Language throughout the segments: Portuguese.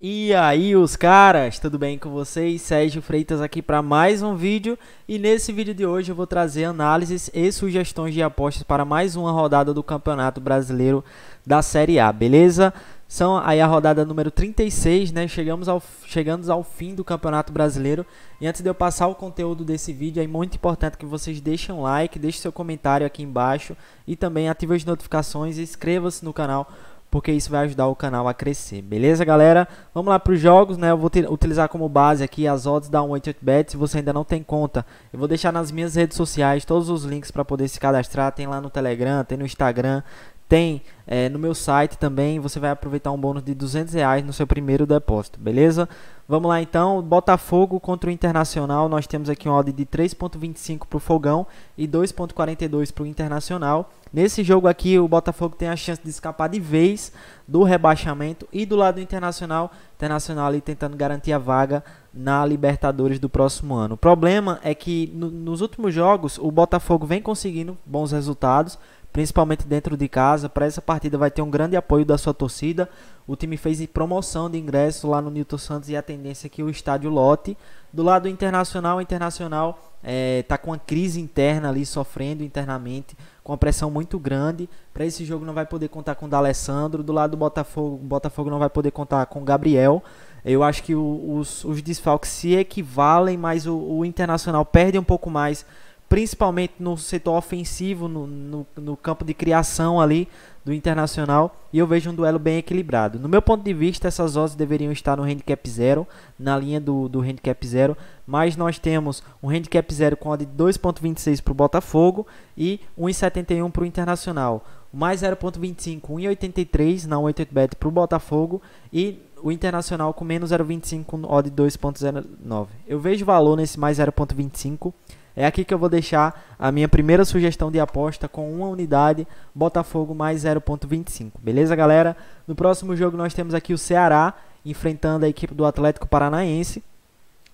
E aí, os caras, tudo bem com vocês? Sérgio Freitas aqui para mais um vídeo. E nesse vídeo de hoje eu vou trazer análises e sugestões de apostas para mais uma rodada do Campeonato Brasileiro da Série A, beleza? São aí a rodada número 36, né? Chegamos ao, chegando ao fim do Campeonato Brasileiro. E antes de eu passar o conteúdo desse vídeo, é muito importante que vocês deixem um like, deixem seu comentário aqui embaixo e também ativem as notificações e inscreva-se no canal porque isso vai ajudar o canal a crescer, beleza, galera? Vamos lá para os jogos, né? Eu vou ter, utilizar como base aqui as odds da 188bet, se você ainda não tem conta. Eu vou deixar nas minhas redes sociais todos os links para poder se cadastrar, tem lá no Telegram, tem no Instagram, tem é, no meu site também, você vai aproveitar um bônus de 200 reais no seu primeiro depósito, beleza? Vamos lá então, Botafogo contra o Internacional, nós temos aqui um odd de 3.25 para o Fogão e 2.42 para o Internacional. Nesse jogo aqui, o Botafogo tem a chance de escapar de vez do rebaixamento e do lado do Internacional, Internacional ali tentando garantir a vaga na Libertadores do próximo ano. O problema é que no, nos últimos jogos o Botafogo vem conseguindo bons resultados, principalmente dentro de casa. Para essa partida vai ter um grande apoio da sua torcida. O time fez promoção de ingresso lá no Nilton Santos e a tendência é que o estádio lote. Do lado internacional, internacional está é, tá com uma crise interna ali, sofrendo internamente, com uma pressão muito grande. Para esse jogo não vai poder contar com o D'Alessandro. Do lado do Botafogo, o Botafogo não vai poder contar com o Gabriel. Eu acho que os, os desfalques se equivalem, mas o, o Internacional perde um pouco mais principalmente no setor ofensivo, no, no, no, campo de criação ali do Internacional, e eu vejo um duelo bem equilibrado. No meu ponto de vista, essas odds deveriam estar no handicap zero, na linha do, do handicap zero, mas nós temos um handicap zero com odd de 2.26 para o Botafogo e 1.71 para o Internacional. Mais 0.25, 1.83 na 88bet para o Botafogo e o Internacional com menos 0,25 com odd 2,09. Eu vejo valor nesse mais 0,25. É aqui que eu vou deixar a minha primeira sugestão de aposta com uma unidade Botafogo mais 0,25. Beleza, galera? No próximo jogo nós temos aqui o Ceará enfrentando a equipe do Atlético Paranaense.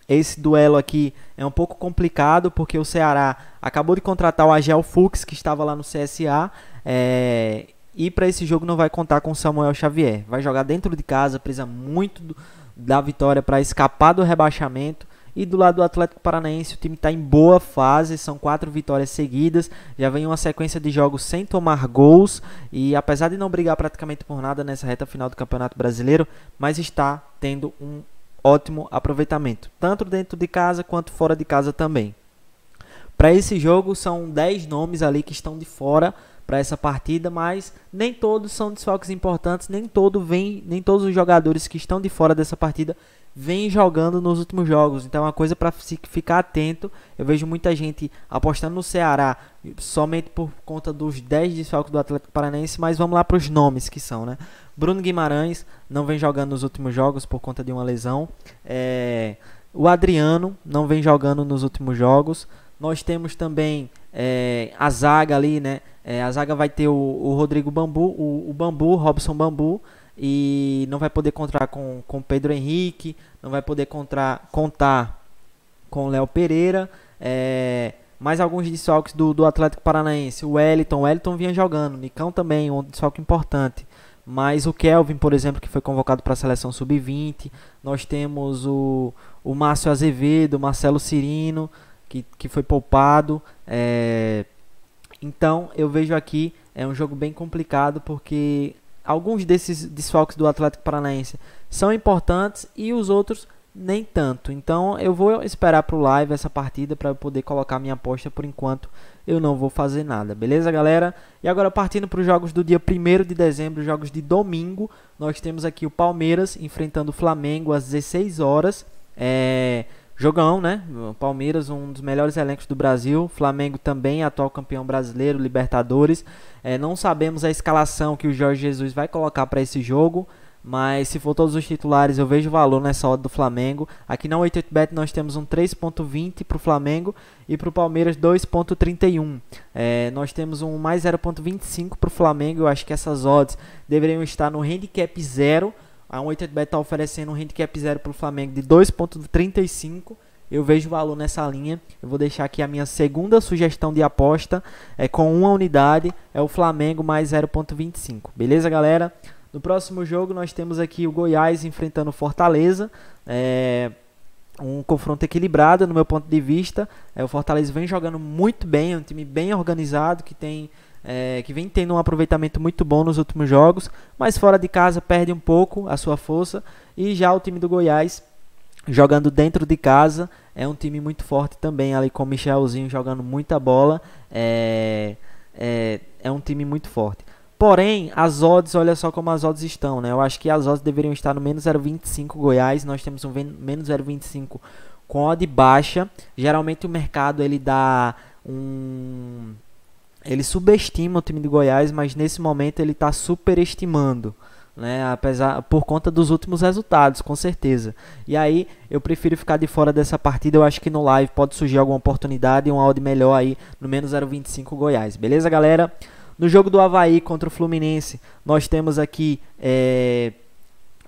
Esse duelo aqui é um pouco complicado porque o Ceará acabou de contratar o Agel Fux, que estava lá no CSA, é, e para esse jogo não vai contar com Samuel Xavier. Vai jogar dentro de casa, precisa muito do, da vitória para escapar do rebaixamento. E do lado do Atlético Paranaense, o time está em boa fase, são quatro vitórias seguidas, já vem uma sequência de jogos sem tomar gols e apesar de não brigar praticamente por nada nessa reta final do Campeonato Brasileiro, mas está tendo um ótimo aproveitamento, tanto dentro de casa quanto fora de casa também. Para esse jogo, são 10 nomes ali que estão de fora para essa partida, mas nem todos são desfalques importantes, nem todo vem, nem todos os jogadores que estão de fora dessa partida vêm jogando nos últimos jogos. Então é uma coisa para ficar atento. Eu vejo muita gente apostando no Ceará somente por conta dos 10 desfalques do Atlético Paranaense, mas vamos lá para os nomes que são, né? Bruno Guimarães não vem jogando nos últimos jogos por conta de uma lesão. É... O Adriano não vem jogando nos últimos jogos. Nós temos também é, a zaga ali, né? É, a zaga vai ter o, o Rodrigo Bambu, o, o, Bambu, Robson Bambu, e não vai poder contar com, com Pedro Henrique, não vai poder contar, contar com Léo Pereira. É, mais alguns desfalques do, do Atlético Paranaense. O Wellington, o Wellington vinha jogando. O Nicão também, um desfalque importante. Mas o Kelvin, por exemplo, que foi convocado para a seleção sub-20. Nós temos o, o Márcio Azevedo, o Marcelo Cirino, que, que foi poupado. É, então eu vejo aqui é um jogo bem complicado porque alguns desses desfalques do Atlético Paranaense são importantes e os outros nem tanto. Então eu vou esperar pro live essa partida para eu poder colocar minha aposta. Por enquanto eu não vou fazer nada, beleza, galera? E agora partindo para os jogos do dia 1 de dezembro, jogos de domingo, nós temos aqui o Palmeiras enfrentando o Flamengo às 16 horas. É Jogão, né? Palmeiras, um dos melhores elencos do Brasil. Flamengo também, atual campeão brasileiro, Libertadores. É, não sabemos a escalação que o Jorge Jesus vai colocar para esse jogo. Mas se for todos os titulares, eu vejo valor nessa hora do Flamengo. Aqui na 88bet nós temos um 3.20 para o Flamengo e para o Palmeiras 2.31. É, nós temos um mais 0.25 para o Flamengo. Eu acho que essas odds deveriam estar no handicap zero a 1,8bet está oferecendo um handicap zero para o Flamengo de 2,35. Eu vejo valor nessa linha. Eu vou deixar aqui a minha segunda sugestão de aposta. É com uma unidade. É o Flamengo mais 0,25. Beleza, galera? No próximo jogo nós temos aqui o Goiás enfrentando o Fortaleza. É um confronto equilibrado no meu ponto de vista. É, o Fortaleza vem jogando muito bem, é um time bem organizado que tem é, que vem tendo um aproveitamento muito bom nos últimos jogos, mas fora de casa perde um pouco a sua força. E já o time do Goiás, jogando dentro de casa, é um time muito forte também, ali com o Michelzinho jogando muita bola, é, é, é um time muito forte. Porém, as odds, olha só como as odds estão, né? Eu acho que as odds deveriam estar no menos 0,25 Goiás, nós temos um menos 0,25 com odd baixa. Geralmente o mercado ele dá um ele subestima o time de Goiás, mas nesse momento ele está superestimando. Né, apesar por conta dos últimos resultados, com certeza. E aí eu prefiro ficar de fora dessa partida. Eu acho que no live pode surgir alguma oportunidade e um áudio melhor aí no menos 0,25 Goiás. Beleza, galera? No jogo do Havaí contra o Fluminense, nós temos aqui é,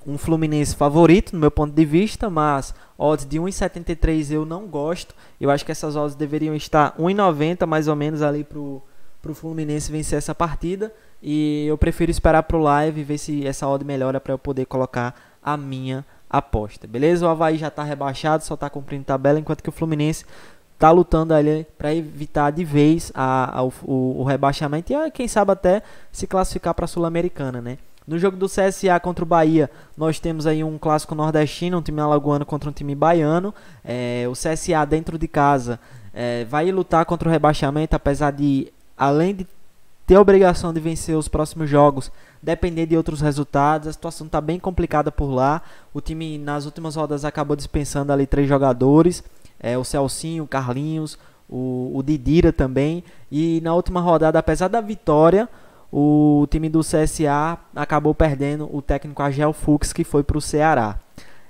um Fluminense favorito, no meu ponto de vista, mas odds de 1,73 eu não gosto. Eu acho que essas odds deveriam estar 1,90 mais ou menos ali pro para o Fluminense vencer essa partida. E eu prefiro esperar para o live ver se essa odd melhora para eu poder colocar a minha aposta, beleza? O Havaí já está rebaixado, só está cumprindo tabela, enquanto que o Fluminense está lutando ali para evitar de vez a, a, o, o, rebaixamento e ah, quem sabe até se classificar para a Sul-Americana, né? No jogo do CSA contra o Bahia, nós temos aí um clássico nordestino, um time alagoano contra um time baiano. É, o CSA dentro de casa é, vai lutar contra o rebaixamento, apesar de além de ter a obrigação de vencer os próximos jogos, depender de outros resultados. A situação está bem complicada por lá. O time nas últimas rodas acabou dispensando ali três jogadores: é, o Celcinho, o Carlinhos, o, o Didira também. E na última rodada, apesar da vitória, o time do CSA acabou perdendo o técnico Agel Fux, que foi para o Ceará.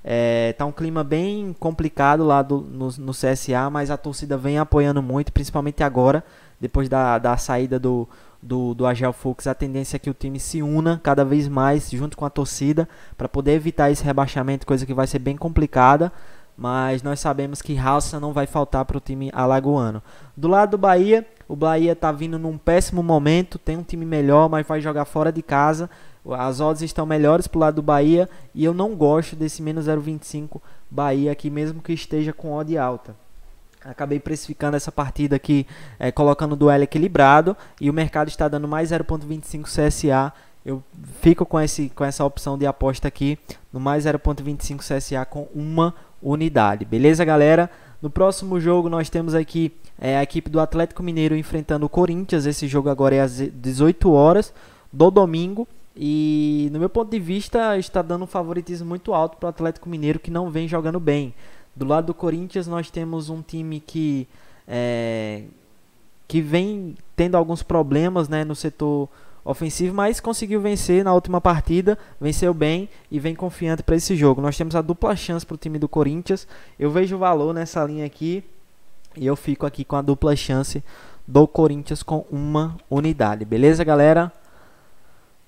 É, tá um clima bem complicado lá do, no, no CSA, mas a torcida vem apoiando muito, principalmente agora depois da, da saída do, do, do Agel Fux, a tendência é que o time se una cada vez mais junto com a torcida para poder evitar esse rebaixamento, coisa que vai ser bem complicada. Mas nós sabemos que raça não vai faltar para o time alagoano. Do lado do Bahia, o Bahia está vindo num péssimo momento, tem um time melhor, mas vai jogar fora de casa. As odds estão melhores para o lado do Bahia e eu não gosto desse menos 0,25 Bahia aqui, mesmo que esteja com odd alta. Acabei precificando essa partida aqui, é, colocando o duelo equilibrado e o mercado está dando mais 0.25 CSA. Eu fico com, esse, com essa opção de aposta aqui no mais 0.25 CSA com uma unidade. Beleza, galera? No próximo jogo nós temos aqui é, a equipe do Atlético Mineiro enfrentando o Corinthians. Esse jogo agora é às 18 horas do domingo. E no meu ponto de vista está dando um favoritismo muito alto para o Atlético Mineiro que não vem jogando bem. Do lado do Corinthians, nós temos um time que é, que vem tendo alguns problemas né, no setor ofensivo, mas conseguiu vencer na última partida, venceu bem e vem confiante para esse jogo. Nós temos a dupla chance para o time do Corinthians. Eu vejo valor nessa linha aqui e eu fico aqui com a dupla chance do Corinthians com uma unidade. Beleza, galera?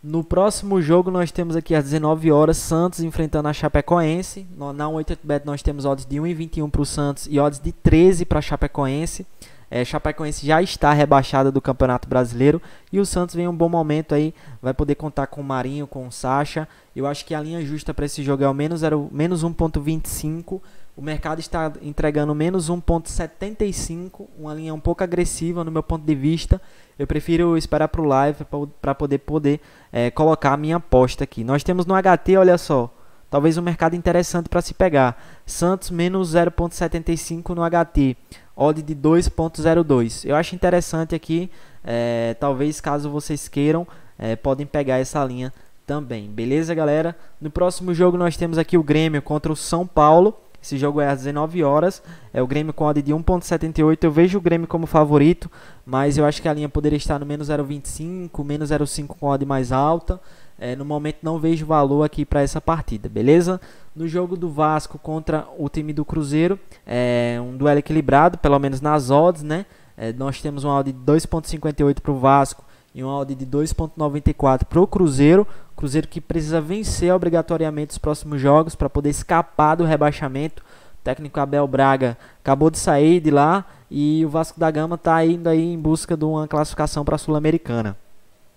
No próximo jogo nós temos aqui às 19 horas Santos enfrentando a Chapecoense. Na 8 bet nós temos odds de 1,21 para o Santos e odds de 13 para a Chapecoense. É, Chapecoense já está rebaixada do Campeonato Brasileiro e o Santos vem um bom momento aí, vai poder contar com o Marinho, com o Sacha. Eu acho que a linha justa para esse jogo é o menos, menos 1.25 o mercado está entregando menos 1,75, uma linha um pouco agressiva no meu ponto de vista. Eu prefiro esperar para o live para poder, poder é, colocar a minha aposta aqui. Nós temos no HT, olha só, talvez um mercado interessante para se pegar. Santos menos 0,75 no HT, odd de 2,02. Eu acho interessante aqui, é, talvez caso vocês queiram, é, podem pegar essa linha também. Beleza, galera? No próximo jogo nós temos aqui o Grêmio contra o São Paulo. Esse jogo é às 19 horas. É o Grêmio com odd de 1.78. Eu vejo o Grêmio como favorito, mas eu acho que a linha poderia estar no menos 0.25, menos 0.5 com odd mais alta. É, no momento não vejo valor aqui para essa partida, beleza? No jogo do Vasco contra o time do Cruzeiro, é um duelo equilibrado, pelo menos nas odds, né? É, nós temos uma odd de 2.58 para o Vasco em uma odd de 2.94 para o Cruzeiro. Cruzeiro que precisa vencer obrigatoriamente os próximos jogos para poder escapar do rebaixamento. O técnico Abel Braga acabou de sair de lá e o Vasco da Gama está indo aí em busca de uma classificação para a Sul-Americana.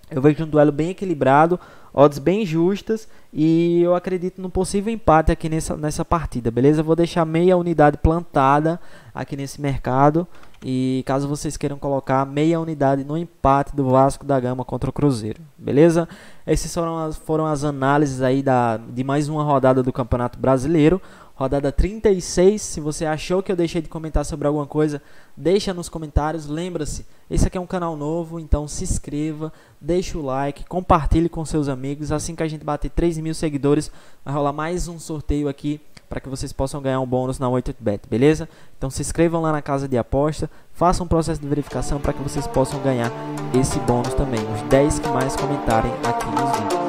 Eu vejo um duelo bem equilibrado, odds bem justas e eu acredito no possível empate aqui nessa, nessa partida, beleza? Vou deixar meia unidade plantada aqui nesse mercado e caso vocês queiram colocar meia unidade no empate do Vasco da Gama contra o Cruzeiro, beleza? Essas foram as, foram as análises aí da, de mais uma rodada do Campeonato Brasileiro. Rodada 36. Se você achou que eu deixei de comentar sobre alguma coisa, deixa nos comentários. Lembra-se, esse aqui é um canal novo, então se inscreva, deixa o like, compartilhe com seus amigos. Assim que a gente bater 3 mil seguidores, vai rolar mais um sorteio aqui para que vocês possam ganhar um bônus na 88bet, beleza? Então se inscrevam lá na casa de aposta, façam um processo de verificação para que vocês possam ganhar esse bônus também, os 10 que mais comentarem aqui nos vídeos.